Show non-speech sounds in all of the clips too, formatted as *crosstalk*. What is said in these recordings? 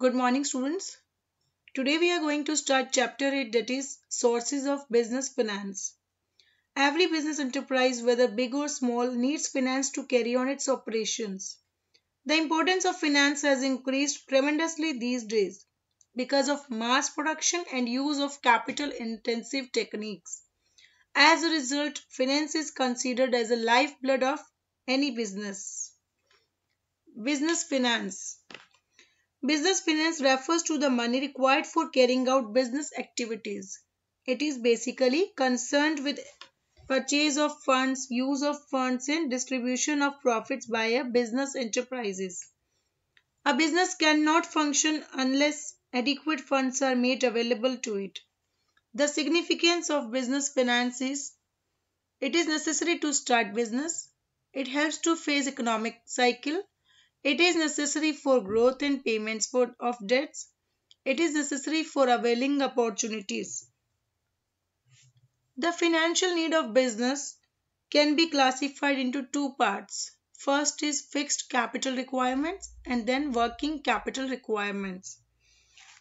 Good morning students. Today we are going to start chapter 8 that is sources of business finance. Every business enterprise whether big or small needs finance to carry on its operations. The importance of finance has increased tremendously these days because of mass production and use of capital intensive techniques. As a result, finance is considered as a lifeblood of any business. Business finance Business finance refers to the money required for carrying out business activities. It is basically concerned with purchase of funds, use of funds and distribution of profits by a business enterprises. A business cannot function unless adequate funds are made available to it. The significance of business finance is it is necessary to start business. It helps to face economic cycle it is necessary for growth and payments for, of debts. It is necessary for availing opportunities. The financial need of business can be classified into two parts. First is fixed capital requirements and then working capital requirements.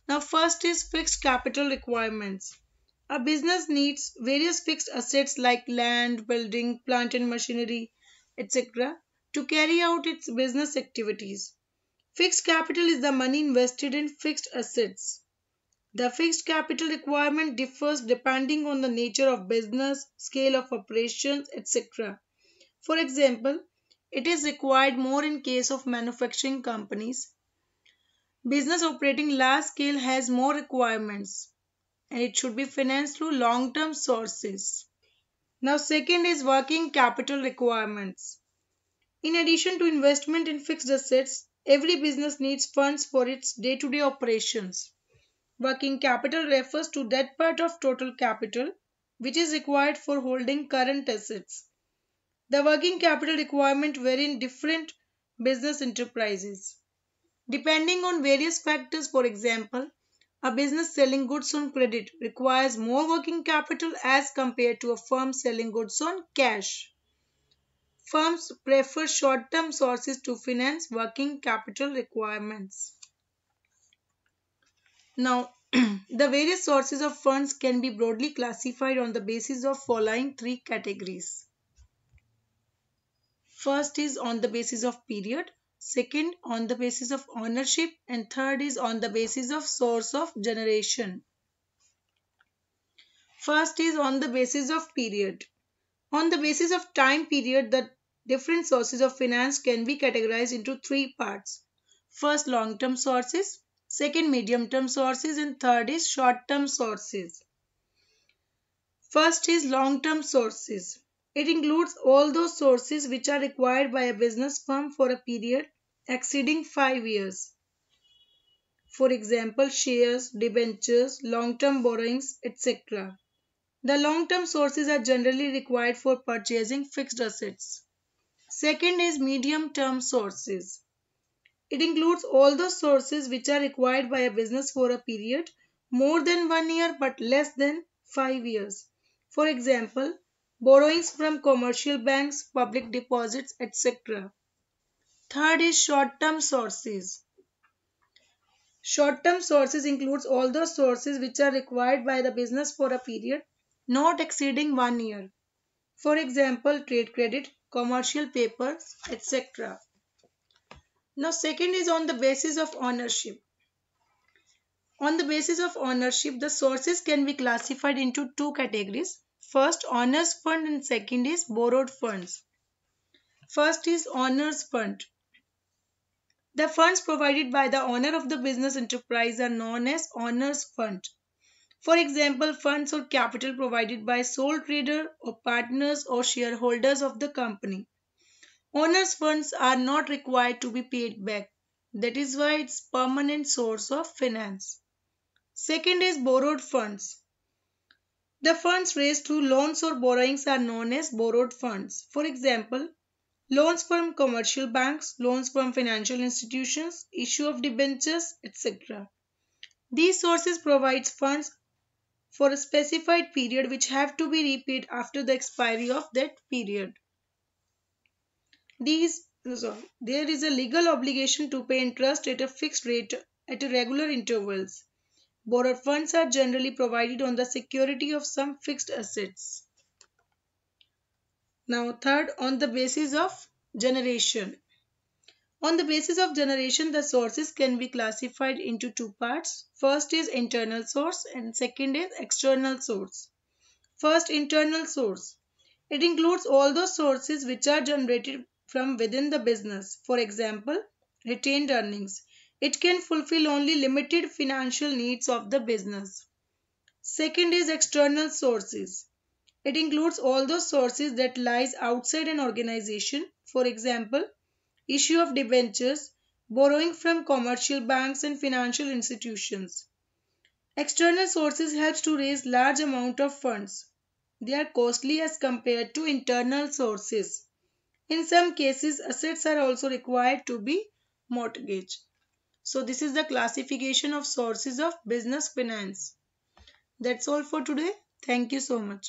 Now first is fixed capital requirements. A business needs various fixed assets like land, building, plant and machinery, etc to carry out its business activities. Fixed capital is the money invested in fixed assets. The fixed capital requirement differs depending on the nature of business, scale of operations, etc. For example, it is required more in case of manufacturing companies. Business operating large scale has more requirements and it should be financed through long term sources. Now, second is working capital requirements. In addition to investment in fixed assets, every business needs funds for its day-to-day -day operations. Working capital refers to that part of total capital which is required for holding current assets. The working capital requirement varies different business enterprises. Depending on various factors, for example, a business selling goods on credit requires more working capital as compared to a firm selling goods on cash firms prefer short-term sources to finance working capital requirements. Now, *clears throat* the various sources of funds can be broadly classified on the basis of following three categories. First is on the basis of period, second on the basis of ownership and third is on the basis of source of generation. First is on the basis of period. On the basis of time period, the different sources of finance can be categorized into three parts. First, long-term sources, second, medium-term sources, and third is short-term sources. First is long-term sources. It includes all those sources which are required by a business firm for a period exceeding 5 years. For example, shares, debentures, long-term borrowings, etc. The long-term sources are generally required for purchasing fixed assets. Second is medium term sources. It includes all the sources which are required by a business for a period more than one year but less than five years. For example, borrowings from commercial banks, public deposits, etc. Third is short-term sources. Short-term sources includes all the sources which are required by the business for a period not exceeding one year. For example, trade credit, commercial papers, etc. Now second is on the basis of ownership. On the basis of ownership, the sources can be classified into two categories. First, honors fund and second is borrowed funds. First is honors fund. The funds provided by the owner of the business enterprise are known as honors fund. For example, funds or capital provided by sole trader or partners or shareholders of the company. Owners' funds are not required to be paid back. That is why it's permanent source of finance. Second is borrowed funds. The funds raised through loans or borrowings are known as borrowed funds. For example, loans from commercial banks, loans from financial institutions, issue of debentures, etc. These sources provides funds for a specified period which have to be repaid after the expiry of that period. These, sorry, there is a legal obligation to pay interest at a fixed rate at regular intervals. Borrowed funds are generally provided on the security of some fixed assets. Now third, on the basis of generation. On the basis of generation, the sources can be classified into two parts. First is internal source and second is external source. First, internal source. It includes all those sources which are generated from within the business. For example, retained earnings. It can fulfill only limited financial needs of the business. Second is external sources. It includes all those sources that lies outside an organization. For example, issue of debentures, borrowing from commercial banks and financial institutions. External sources helps to raise large amount of funds. They are costly as compared to internal sources. In some cases, assets are also required to be mortgaged. So this is the classification of sources of business finance. That's all for today. Thank you so much.